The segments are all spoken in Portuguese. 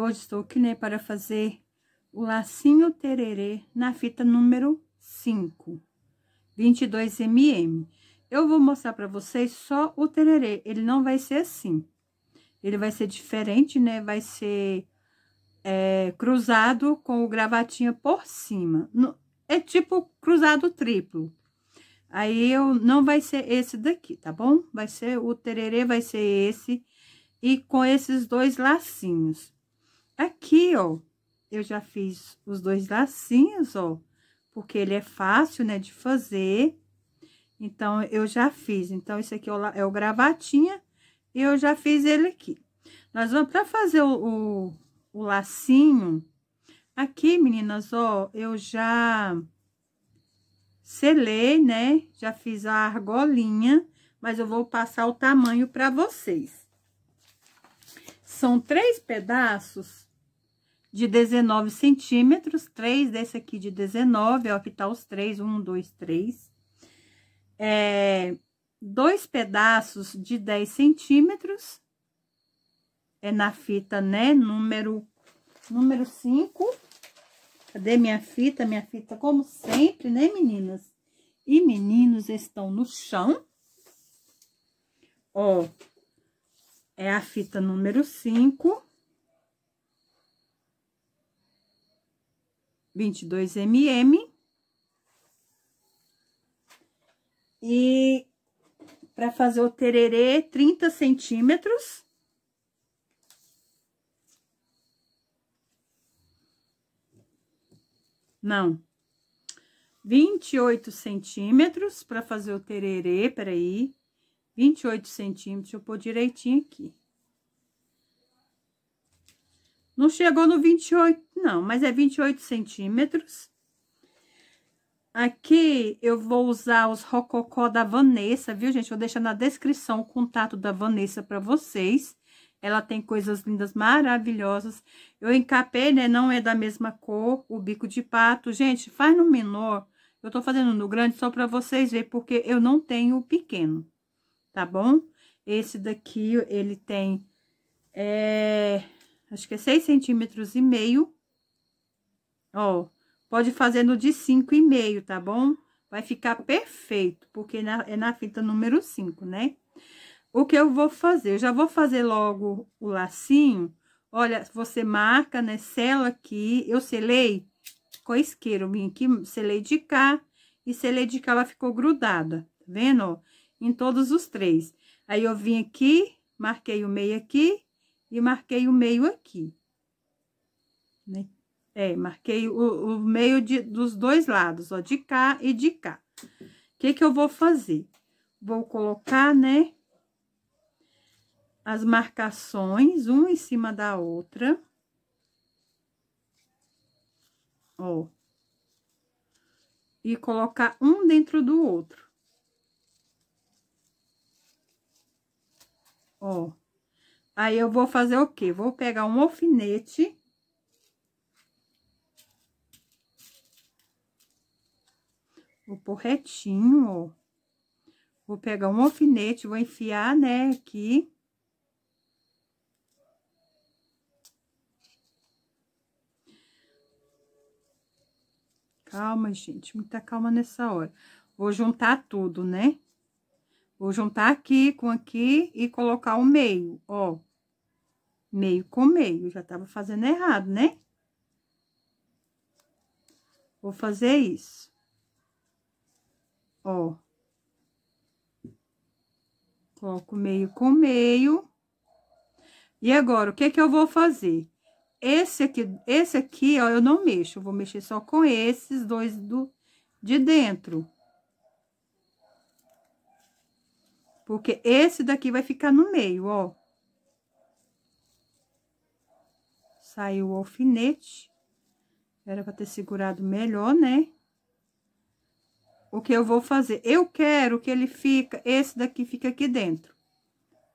Hoje estou aqui, né, para fazer o lacinho tererê na fita número 5, 22 mm. Eu vou mostrar para vocês só o tererê, ele não vai ser assim. Ele vai ser diferente, né, vai ser é, cruzado com o gravatinha por cima. É tipo cruzado triplo. Aí, eu não vai ser esse daqui, tá bom? Vai ser, o tererê vai ser esse e com esses dois lacinhos. Aqui, ó, eu já fiz os dois lacinhos, ó, porque ele é fácil, né, de fazer. Então, eu já fiz. Então, esse aqui é, é o gravatinha e eu já fiz ele aqui. Nós vamos, pra fazer o, o, o lacinho, aqui, meninas, ó, eu já selei, né? Já fiz a argolinha, mas eu vou passar o tamanho pra vocês. São três pedaços de 19 centímetros, três desse aqui de 19, ó, que tá os três, um, dois, três. É, dois pedaços de 10 centímetros, é na fita, né, número, número 5. Cadê minha fita? Minha fita, como sempre, né, meninas? E meninos estão no chão. Ó, é a fita número 5 22 mm. E para fazer o tererê, 30 centímetros. Não. 28 centímetros para fazer o tererê, peraí. 28 centímetros, eu pôr direitinho aqui. Não chegou no 28, não, mas é 28 centímetros. Aqui eu vou usar os rococó da Vanessa, viu, gente? Vou deixar na descrição o contato da Vanessa para vocês. Ela tem coisas lindas, maravilhosas. Eu encapei, né? Não é da mesma cor, o bico de pato. Gente, faz no menor. Eu tô fazendo no grande só para vocês verem, porque eu não tenho o pequeno, tá bom? Esse daqui, ele tem... É acho que é seis centímetros e meio. Ó, pode fazer no de cinco e meio, tá bom? Vai ficar perfeito, porque na, é na fita número cinco, né? O que eu vou fazer? Eu já vou fazer logo o lacinho. Olha, você marca, né? Sela aqui, eu selei com isqueiro, vim aqui, selei de cá e selei de cá, ela ficou grudada, tá vendo? Ó, em todos os três. Aí, eu vim aqui, marquei o meio aqui, e marquei o meio aqui. Né? É, marquei o, o meio de, dos dois lados, ó, de cá e de cá. O que que eu vou fazer? Vou colocar, né, as marcações, uma em cima da outra. Ó. E colocar um dentro do outro. Ó. Aí, eu vou fazer o quê? Vou pegar um alfinete. Vou pôr retinho, ó. Vou pegar um alfinete, vou enfiar, né, aqui. Calma, gente, muita calma nessa hora. Vou juntar tudo, né? Vou juntar aqui com aqui e colocar o meio, ó meio com meio. já tava fazendo errado, né? Vou fazer isso. Ó. Coloco meio com meio. E agora, o que que eu vou fazer? Esse aqui, esse aqui, ó, eu não mexo. Eu vou mexer só com esses dois do, de dentro. Porque esse daqui vai ficar no meio, ó. saiu o alfinete. Era para ter segurado melhor, né? O que eu vou fazer? Eu quero que ele fica, esse daqui fica aqui dentro.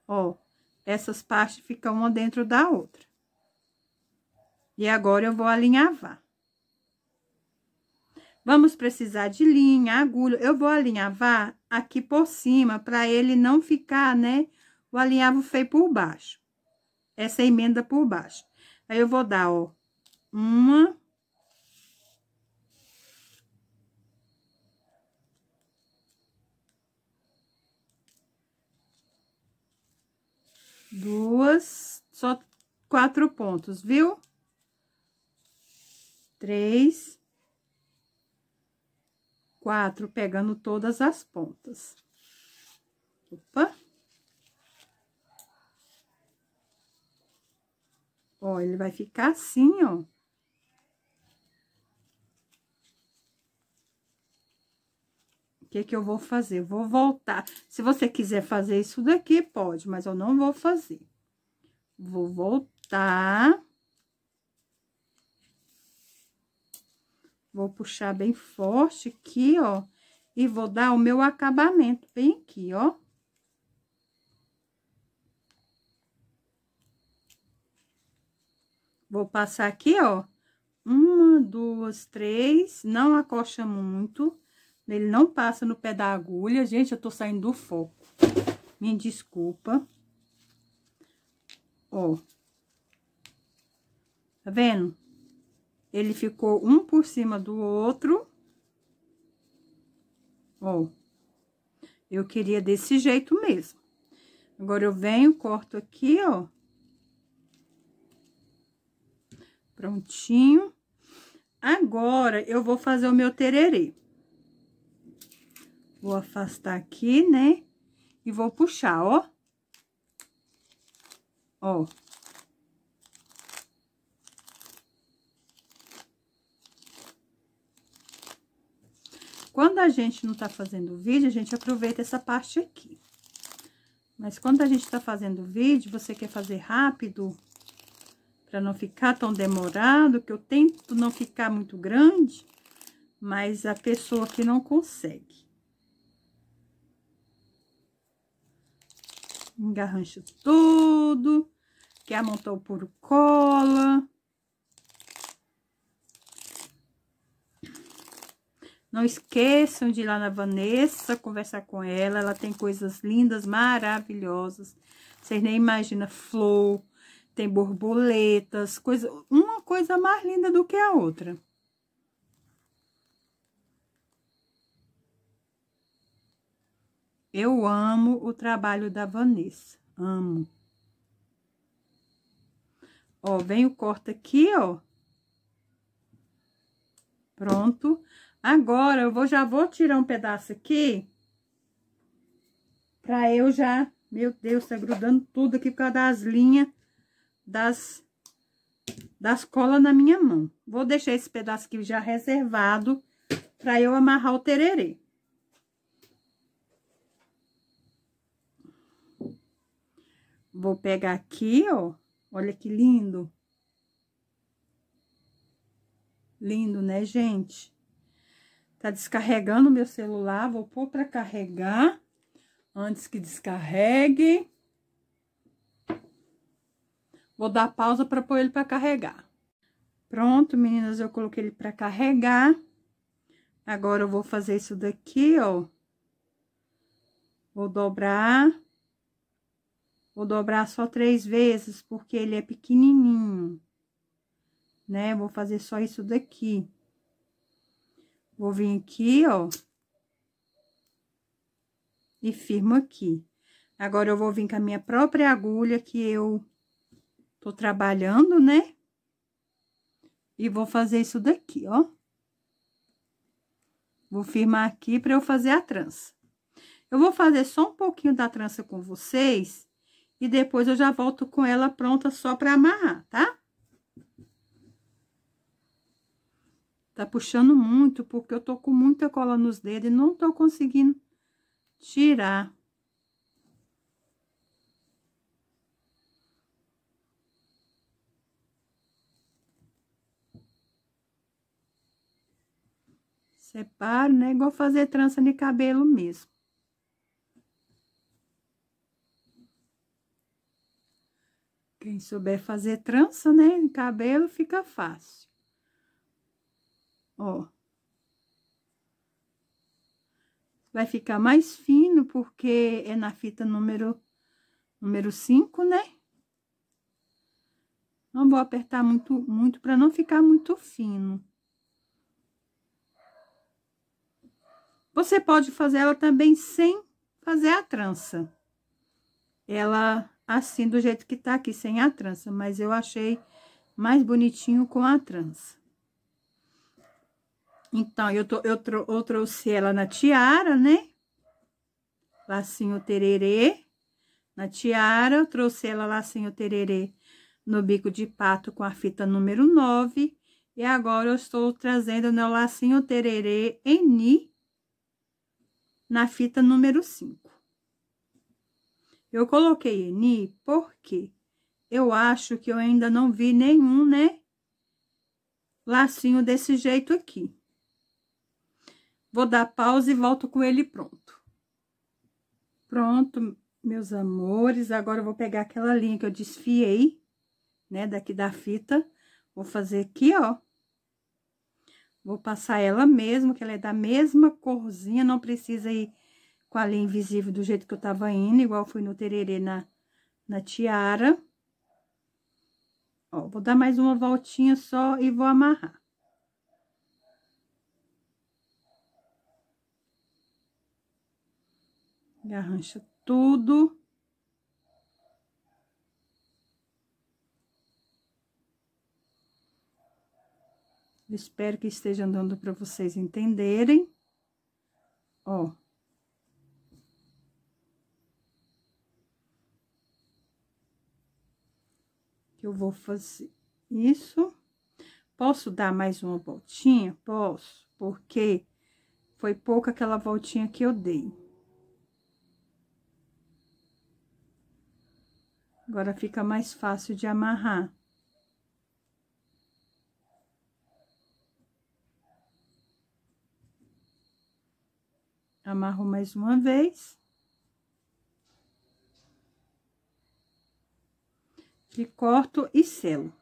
Ó, essas partes ficam uma dentro da outra. E agora eu vou alinhavar. Vamos precisar de linha, agulha. Eu vou alinhavar aqui por cima, para ele não ficar, né? O alinhavo feio por baixo. Essa emenda por baixo. Aí, eu vou dar, ó, uma... Duas, só quatro pontos, viu? Três, quatro, pegando todas as pontas. Opa! Ó, ele vai ficar assim, ó. O que que eu vou fazer? Eu vou voltar. Se você quiser fazer isso daqui, pode, mas eu não vou fazer. Vou voltar. Vou puxar bem forte aqui, ó. E vou dar o meu acabamento bem aqui, ó. Vou passar aqui, ó. Uma, duas, três. Não acocha muito. Ele não passa no pé da agulha. Gente, eu tô saindo do foco. Me desculpa. Ó. Tá vendo? Ele ficou um por cima do outro. Ó. Eu queria desse jeito mesmo. Agora, eu venho, corto aqui, ó. Prontinho. Agora, eu vou fazer o meu tererê. Vou afastar aqui, né? E vou puxar, ó. Ó. Quando a gente não tá fazendo vídeo, a gente aproveita essa parte aqui. Mas quando a gente tá fazendo vídeo, você quer fazer rápido, para não ficar tão demorado, que eu tento não ficar muito grande, mas a pessoa que não consegue. Engarrancho tudo, que é amontou por cola. Não esqueçam de ir lá na Vanessa conversar com ela. Ela tem coisas lindas, maravilhosas. Vocês nem imaginam flor, tem borboletas, coisa, uma coisa mais linda do que a outra. Eu amo o trabalho da Vanessa, amo. Ó, vem o corte aqui, ó. Pronto. Agora, eu vou, já vou tirar um pedaço aqui, pra eu já... Meu Deus, tá grudando tudo aqui por causa das linhas das, das colas na minha mão. Vou deixar esse pedaço aqui já reservado para eu amarrar o tererê. Vou pegar aqui, ó. Olha que lindo. Lindo, né, gente? Tá descarregando meu celular. Vou pôr para carregar. Antes que descarregue. Vou dar pausa para pôr ele para carregar. Pronto, meninas, eu coloquei ele para carregar. Agora, eu vou fazer isso daqui, ó. Vou dobrar. Vou dobrar só três vezes, porque ele é pequenininho. Né? Vou fazer só isso daqui. Vou vir aqui, ó. E firmo aqui. Agora, eu vou vir com a minha própria agulha que eu Tô trabalhando, né? E vou fazer isso daqui, ó. Vou firmar aqui para eu fazer a trança. Eu vou fazer só um pouquinho da trança com vocês e depois eu já volto com ela pronta só para amarrar, tá? Tá puxando muito, porque eu tô com muita cola nos dedos e não tô conseguindo tirar. Separo, né? Igual fazer trança de cabelo mesmo. Quem souber fazer trança, né, em cabelo, fica fácil. Ó. Vai ficar mais fino, porque é na fita número, número 5, né? Não vou apertar muito, muito para não ficar muito fino. Você pode fazer ela também sem fazer a trança. Ela assim, do jeito que tá aqui, sem a trança, mas eu achei mais bonitinho com a trança. Então, eu, tô, eu, eu trouxe ela na tiara, né? Lacinho tererê. Na tiara, eu trouxe ela lacinho tererê no bico de pato com a fita número 9. E agora, eu estou trazendo o meu lacinho tererê em ni na fita número 5. Eu coloquei Eni porque eu acho que eu ainda não vi nenhum, né? Lacinho desse jeito aqui. Vou dar pausa e volto com ele pronto. Pronto, meus amores. Agora eu vou pegar aquela linha que eu desfiei, né? Daqui da fita. Vou fazer aqui, ó. Vou passar ela mesmo, que ela é da mesma corzinha, não precisa ir com a linha invisível do jeito que eu tava indo, igual fui no tererê na, na tiara. Ó, vou dar mais uma voltinha só e vou amarrar. Garrancha tudo. Espero que esteja andando para vocês entenderem. Ó. Eu vou fazer isso. Posso dar mais uma voltinha? Posso, porque foi pouca aquela voltinha que eu dei. Agora fica mais fácil de amarrar. Amarro mais uma vez. E corto e selo.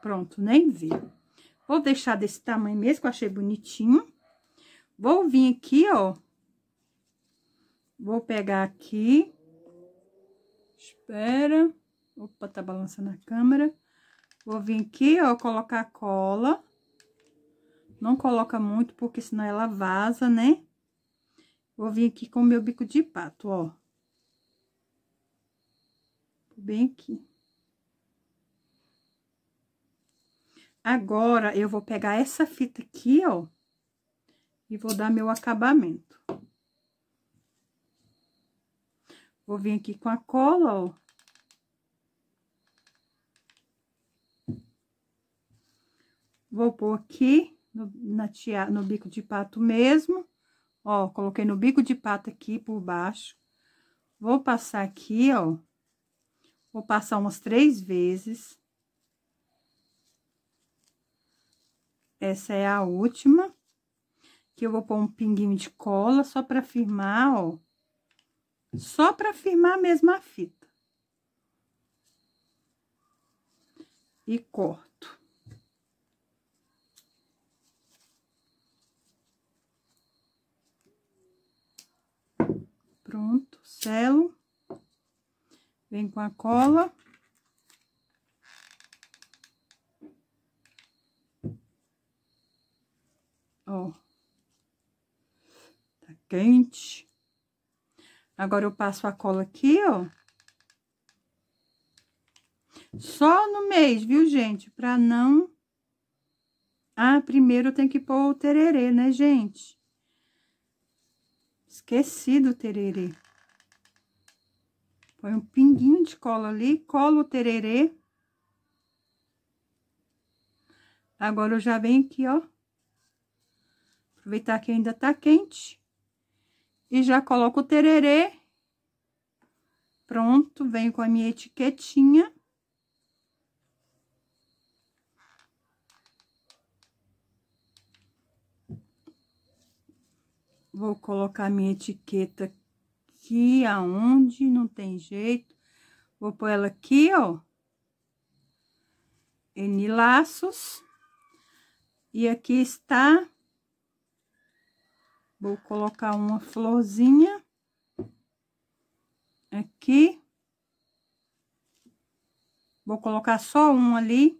Pronto, nem vi. Vou deixar desse tamanho mesmo, que eu achei bonitinho. Vou vir aqui, ó. Vou pegar aqui. Espera. Opa, tá balançando a câmera. Vou vir aqui, ó, colocar cola. Não coloca muito, porque senão ela vaza, né? Vou vir aqui com o meu bico de pato, ó. Bem aqui. Agora, eu vou pegar essa fita aqui, ó, e vou dar meu acabamento. Vou vir aqui com a cola, ó. Vou pôr aqui no, na tia, no bico de pato mesmo. Ó, coloquei no bico de pato aqui por baixo. Vou passar aqui, ó. Vou passar umas três vezes. Essa é a última. Que eu vou pôr um pinguinho de cola só pra firmar, ó. Só pra firmar mesmo a fita. E corto. selo, vem com a cola. Ó, tá quente. Agora, eu passo a cola aqui, ó. Só no mês, viu, gente? Pra não... Ah, primeiro eu tenho que pôr o tererê, né, gente? Esqueci do tererê. Põe um pinguinho de cola ali, colo o tererê. Agora, eu já venho aqui, ó. Aproveitar que ainda tá quente. E já coloco o tererê. Pronto, venho com a minha etiquetinha. Vou colocar minha etiqueta aqui aqui, aonde, não tem jeito. Vou pôr ela aqui, ó. N laços. E aqui está. Vou colocar uma florzinha. Aqui. Vou colocar só um ali.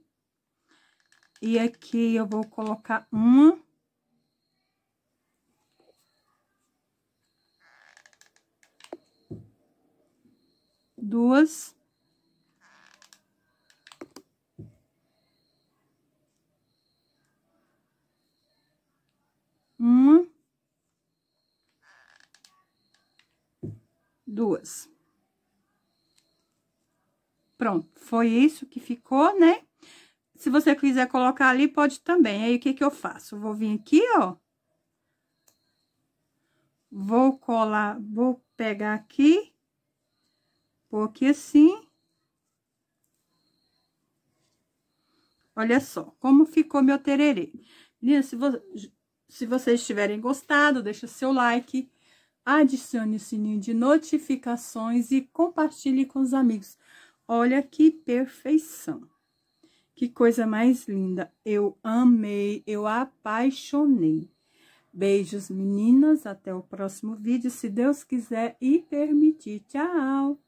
E aqui eu vou colocar uma. duas. Uma. Duas. Pronto, foi isso que ficou, né? Se você quiser colocar ali, pode também. Aí, o que que eu faço? Vou vir aqui, ó. Vou colar, vou pegar aqui aqui assim. Olha só como ficou meu tererê. Meninas, se, vo se vocês tiverem gostado, deixa seu like, adicione o sininho de notificações e compartilhe com os amigos. Olha que perfeição. Que coisa mais linda. Eu amei, eu apaixonei. Beijos, meninas. Até o próximo vídeo, se Deus quiser e permitir. Tchau!